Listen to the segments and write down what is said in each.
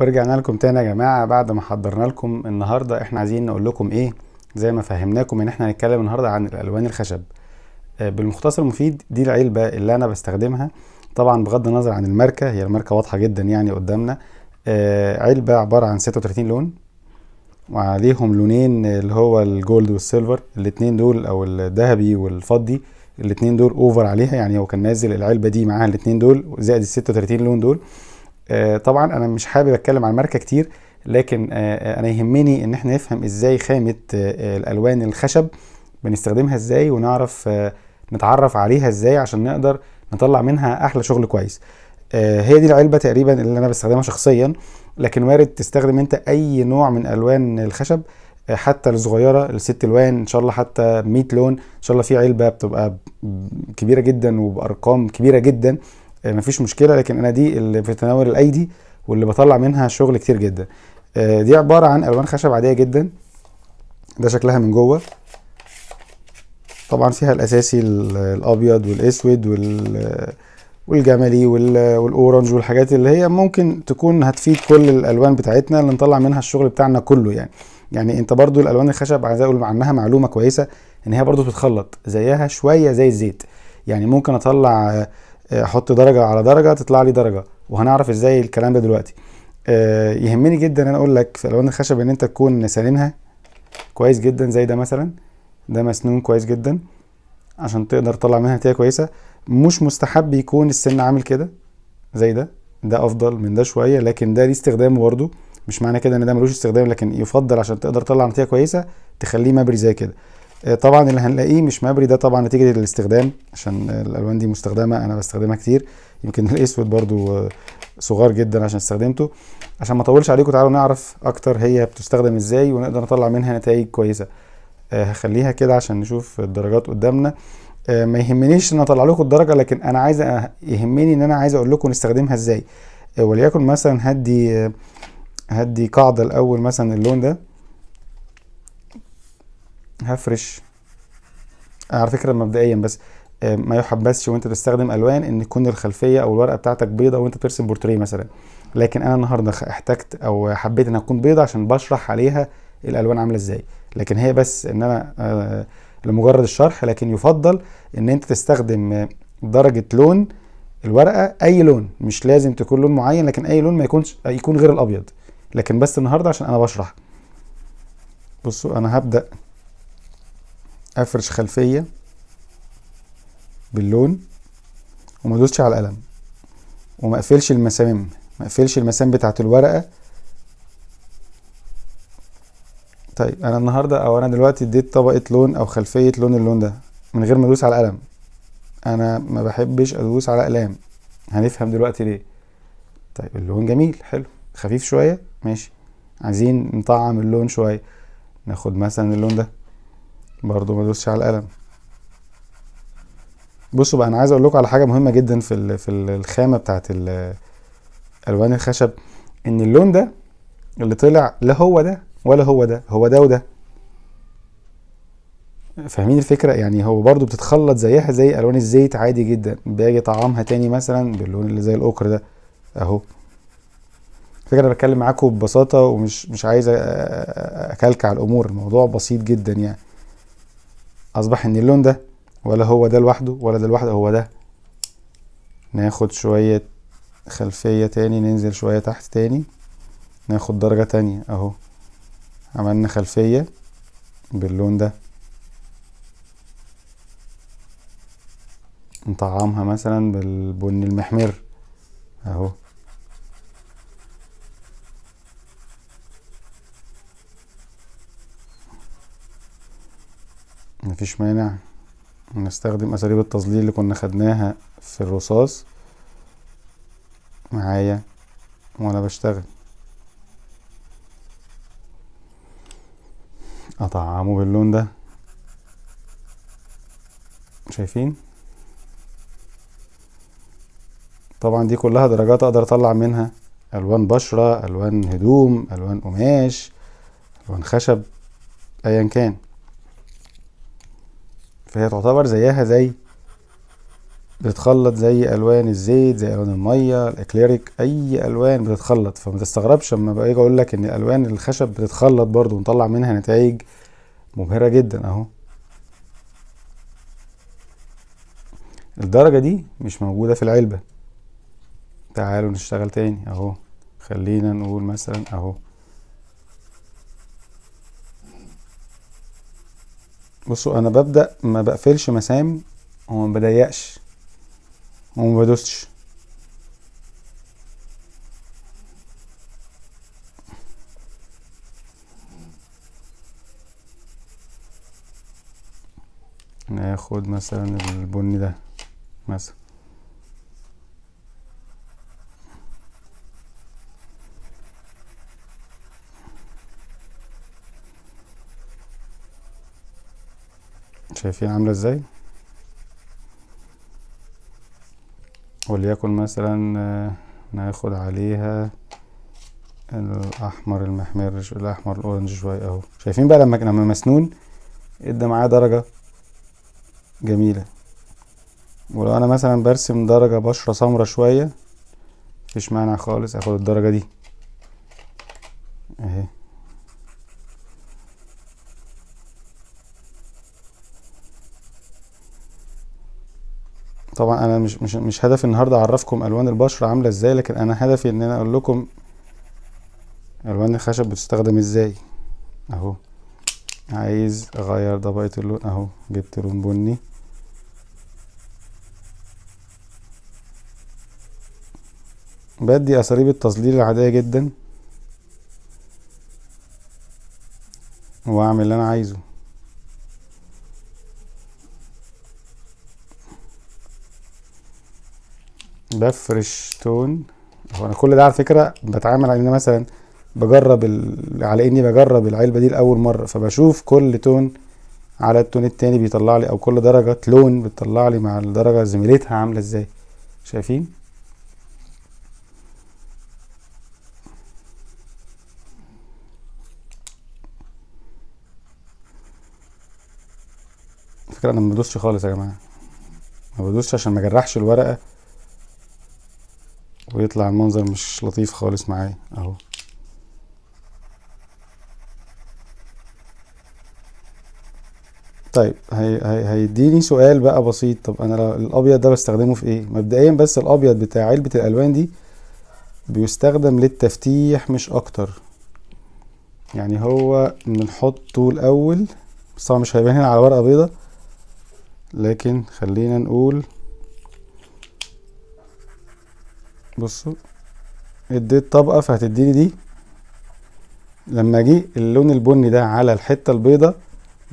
ورجعنا لكم تاني يا جماعه بعد ما حضرنا لكم النهارده احنا عايزين نقول لكم ايه زي ما فهمناكم ان احنا هنتكلم النهارده عن الالوان الخشب آه، بالمختصر المفيد دي العلبه اللي انا بستخدمها طبعا بغض النظر عن الماركه هي الماركه واضحه جدا يعني قدامنا آه، علبه عباره عن 36 لون وعليهم لونين اللي هو الجولد والسيلفر الاتنين دول او الذهبي والفضي الاتنين دول اوفر عليها يعني هو كان نازل العلبه دي معاها الاتنين دول زائد ال 36 لون دول آه، طبعا انا مش حابب اتكلم عن ماركه كتير لكن آه، آه، انا يهمني ان احنا نفهم ازاي خامه الالوان الخشب بنستخدمها ازاي ونعرف نتعرف عليها ازاي عشان نقدر نطلع منها احلى شغل كويس هي دي العلبه تقريبا اللي انا بستخدمها شخصيا لكن وارد تستخدم انت اي نوع من الوان الخشب حتى الصغيره الست الوان ان شاء الله حتى 100 لون ان شاء الله في علبه بتبقى كبيره جدا وبارقام كبيره جدا مفيش مشكله لكن انا دي اللي بتناول الايدي واللي بطلع منها شغل كتير جدا آه، دي عباره عن الوان خشب عاديه جدا ده شكلها من جوه طبعا فيها الاساسي الابيض والاسود وال والجملي والاورنج والحاجات اللي هي ممكن تكون هتفيد كل الالوان بتاعتنا اللي نطلع منها الشغل بتاعنا كله يعني يعني انت برضو الالوان الخشب عايز اقول عنها معلومه كويسه ان هي برضو بتتخلط زيها شويه زي الزيت يعني ممكن اطلع آه، احط درجه على درجه تطلع لي درجه وهنعرف ازاي الكلام ده دلوقتي آه، يهمني جدا انا اقول لك في الوان الخشب ان انت تكون سالنها كويس جدا زي ده مثلا ده مسنون كويس جدا عشان تقدر تطلع منها نتيجه كويسه مش مستحب يكون السن عامل كده زي ده ده افضل من ده شويه لكن ده ليه استخدامه برده مش معنى كده ان ده ملوش استخدام لكن يفضل عشان تقدر تطلع نتيجه كويسه تخليه مبري زي كده آه، طبعا اللي هنلاقيه مش مبري ده طبعا نتيجه الاستخدام عشان الالوان دي مستخدمه انا بستخدمها كتير يمكن الاسود برضو آه، صغار جدا عشان استخدمته عشان ما اطولش عليكم تعالوا نعرف اكتر هي بتستخدم ازاي ونقدر نطلع منها نتائج كويسه آه، هخليها كده عشان نشوف الدرجات قدامنا ما يهمنيش ان اطلع لكم الدرجه لكن انا عايز يهمني ان انا عايز اقول لكم نستخدمها ازاي وليكن مثلا هدي هدي قاعده الاول مثلا اللون ده هفرش على فكره مبدئيا بس آه، ما يحبذش وانت تستخدم الوان ان تكون الخلفيه او الورقه بتاعتك بيضه وانت بترسم بورتريه مثلا لكن انا النهارده احتجت او حبيت انها تكون بيضه عشان بشرح عليها الالوان عامله ازاي لكن هي بس ان انا آه، لمجرد الشرح لكن يفضل ان انت تستخدم آه، درجه لون الورقه اي لون مش لازم تكون لون معين لكن اي لون ما يكونش يكون غير الابيض لكن بس النهارده عشان انا بشرح بصوا انا هبدا افرش خلفيه باللون وما على القلم وما اقفلش المسامم ما اقفلش المسام بتاعه الورقه طيب انا النهارده او انا دلوقتي اديت طبقه لون او خلفيه لون اللون ده من غير ما ادوس على القلم انا ما بحبش ادوس على اقلام هنفهم دلوقتي ليه طيب اللون جميل حلو خفيف شويه ماشي عايزين نطعم اللون شويه ناخد مثلا اللون ده برضو ما دوسش على القلم بصوا بقى انا عايز اقول لكم على حاجه مهمه جدا في في الخامه بتاعت الوان الخشب ان اللون ده اللي طلع لا هو ده ولا هو ده هو ده وده فاهمين الفكره يعني هو برضو بتتخلط زيها زي الوان الزيت عادي جدا باجي طعمها تاني مثلا باللون اللي زي الاوكر ده اهو فكره انا بتكلم معاكم ببساطه ومش مش عايز اكلكع الامور الموضوع بسيط جدا يعني اصبح ان اللون ده ولا هو ده لوحده ولا ده لوحده هو ده ناخد شوية خلفية تاني ننزل شوية تحت تاني ناخد درجة تانية اهو عملنا خلفية باللون ده نطعمها مثلا بالبن المحمر اهو مفيش مانع نستخدم اساليب التظليل اللي كنا خدناها في الرصاص معايا وانا بشتغل اطعمه باللون ده شايفين طبعا دي كلها درجات اقدر اطلع منها الوان بشره الوان هدوم الوان قماش الوان خشب ايا كان فهي تعتبر زيها زي بتتخلط زي الوان الزيت زي الوان الميه الاكليريك اي الوان بتتخلط فما تستغربش اما باجي اقول لك ان الوان الخشب بتتخلط برضو ونطلع منها نتائج مبهره جدا اهو الدرجه دي مش موجوده في العلبه تعالوا نشتغل تاني اهو خلينا نقول مثلا اهو بصوا انا ببدا ما بقفلش مسام وما بضيقش وما بدوسش ناخد مثلا البني ده مثلا شايفين عاملة ازاي وليكن مثلا آه، ناخد عليها الاحمر المحمر الاحمر الاورنج شوية اهو شايفين بقى لما لما مسنون ادى معاه درجة جميلة ولو انا مثلا برسم درجة بشرة سمرة شوية مفيش معنى خالص اخد الدرجة دي اهي طبعا انا مش مش مش هدفي النهارده اعرفكم الوان البشره عامله ازاي لكن انا هدفي ان انا اقول لكم الوان الخشب بتستخدم ازاي اهو عايز اغير طبقه اللون اهو جبت لون بني بدي اساليب التظليل العاديه جدا واعمل اللي انا عايزه بفرش تون هو انا كل ده على فكره بتعامل على ان مثلا بجرب ال... على اني بجرب العلبه دي لاول مره فبشوف كل تون على التون التاني بيطلع لي او كل درجه لون بتطلع لي مع الدرجه زميلتها عامله ازاي شايفين فكره انا ما بدوسش خالص يا جماعه ما بدوسش عشان ما جرحش الورقه ويطلع المنظر مش لطيف خالص معايا اهو طيب هي هي هيديني سؤال بقى بسيط طب انا الابيض ده بستخدمه في ايه مبدئيا بس الابيض بتاع علبه الالوان دي بيستخدم للتفتيح مش اكتر يعني هو بنحطه الاول بس طبعا مش هيبان هنا على ورقه بيضه لكن خلينا نقول بصوا اديت طبقة فهتديني دي لما جه اللون البني ده على الحتة البيضة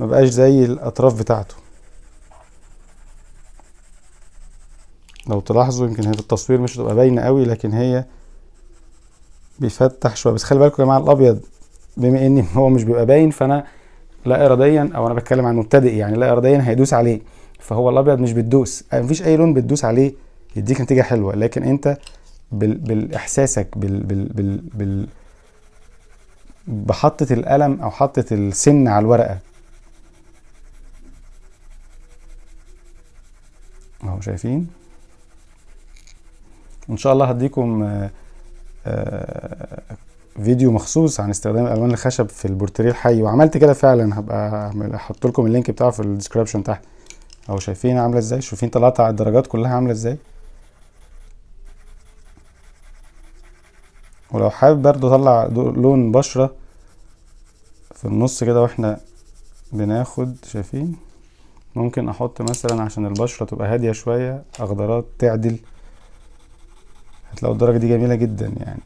مبقاش زي الأطراف بتاعته لو تلاحظوا يمكن هي في التصوير مش هتبقى باينة قوي لكن هي بيفتح شوية بس خلي بالكم يا جماعة الأبيض بما إن هو مش بيبقى باين فأنا لا إراديا أو أنا بتكلم عن مبتدئ يعني لا إراديا هيدوس عليه فهو الأبيض مش بتدوس مفيش أي لون بتدوس عليه يديك نتيجة حلوة لكن أنت بال بالاحساسك بال بال بال بال بحطة القلم او حطة السن على الورقة اهو شايفين ان شاء الله هديكم آه، آه، فيديو مخصوص عن استخدام الوان الخشب في البورتريه الحي وعملت كده فعلا هبقى احط لكم اللينك بتاعه في الديسكربشن تحت اهو شايفين عامله ازاي شايفين طلعت على الدرجات كلها عامله ازاي ولو حابب برضو اطلع لون بشرة في النص كده واحنا بناخد شايفين ممكن احط مثلا عشان البشرة تبقى هادية شوية اخضرات تعدل هتلاقوا الدرجة دي جميلة جدا يعني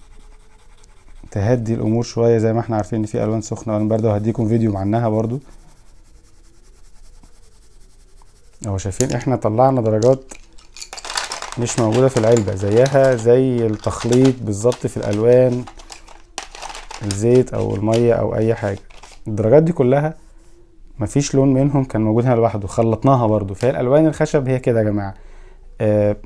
تهدي الامور شوية زي ما احنا عارفين ان في الوان سخنة والوان باردة وهديكم فيديو عنها برضو اهو شايفين احنا طلعنا درجات مش موجودة في العلبة زيها زي التخليط بالظبط في الألوان الزيت أو المية أو أي حاجة الدرجات دي كلها مفيش لون منهم كان موجود هنا لوحده خلطناها برضو فهي الألوان الخشب هي كده يا جماعة آه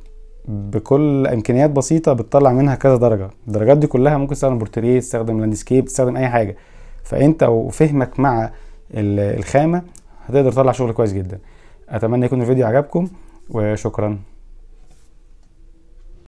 بكل امكانيات بسيطه بتطلع منها كذا درجه الدرجات دي كلها ممكن تستخدم بورتريه تستخدم لاندسكيب تستخدم اي حاجه فانت وفهمك مع الخامه هتقدر تطلع شغل كويس جدا اتمنى يكون الفيديو عجبكم وشكرا